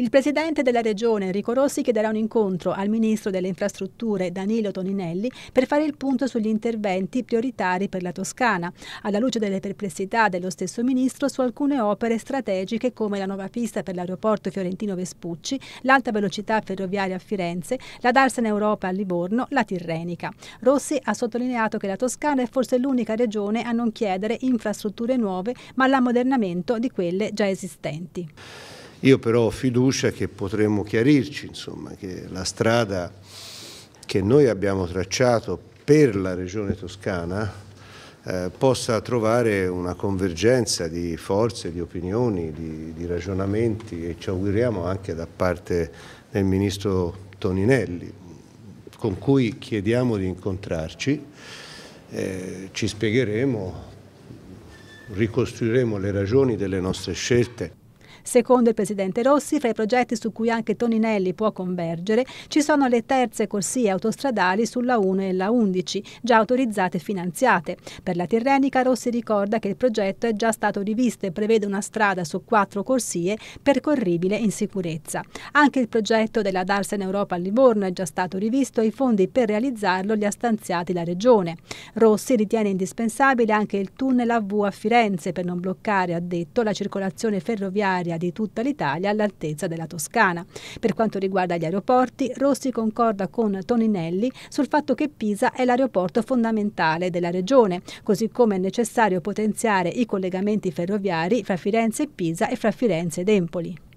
Il presidente della regione Enrico Rossi chiederà un incontro al ministro delle infrastrutture Danilo Toninelli per fare il punto sugli interventi prioritari per la Toscana, alla luce delle perplessità dello stesso ministro su alcune opere strategiche come la nuova pista per l'aeroporto fiorentino Vespucci, l'alta velocità ferroviaria a Firenze, la Darsena Europa a Livorno, la Tirrenica. Rossi ha sottolineato che la Toscana è forse l'unica regione a non chiedere infrastrutture nuove, ma l'ammodernamento di quelle già esistenti. Io però ho fiducia che potremo chiarirci, insomma, che la strada che noi abbiamo tracciato per la regione toscana eh, possa trovare una convergenza di forze, di opinioni, di, di ragionamenti e ci auguriamo anche da parte del Ministro Toninelli, con cui chiediamo di incontrarci, eh, ci spiegheremo, ricostruiremo le ragioni delle nostre scelte. Secondo il presidente Rossi, fra i progetti su cui anche Toninelli può convergere, ci sono le terze corsie autostradali sulla 1 e la 11, già autorizzate e finanziate. Per la Tirrenica Rossi ricorda che il progetto è già stato rivisto e prevede una strada su quattro corsie percorribile in sicurezza. Anche il progetto della Darsen Europa a Livorno è già stato rivisto e i fondi per realizzarlo li ha stanziati la Regione. Rossi ritiene indispensabile anche il tunnel AV a Firenze per non bloccare, ha detto, la circolazione ferroviaria ferroviaria di tutta l'Italia all'altezza della Toscana. Per quanto riguarda gli aeroporti, Rossi concorda con Toninelli sul fatto che Pisa è l'aeroporto fondamentale della regione, così come è necessario potenziare i collegamenti ferroviari fra Firenze e Pisa e fra Firenze ed Empoli.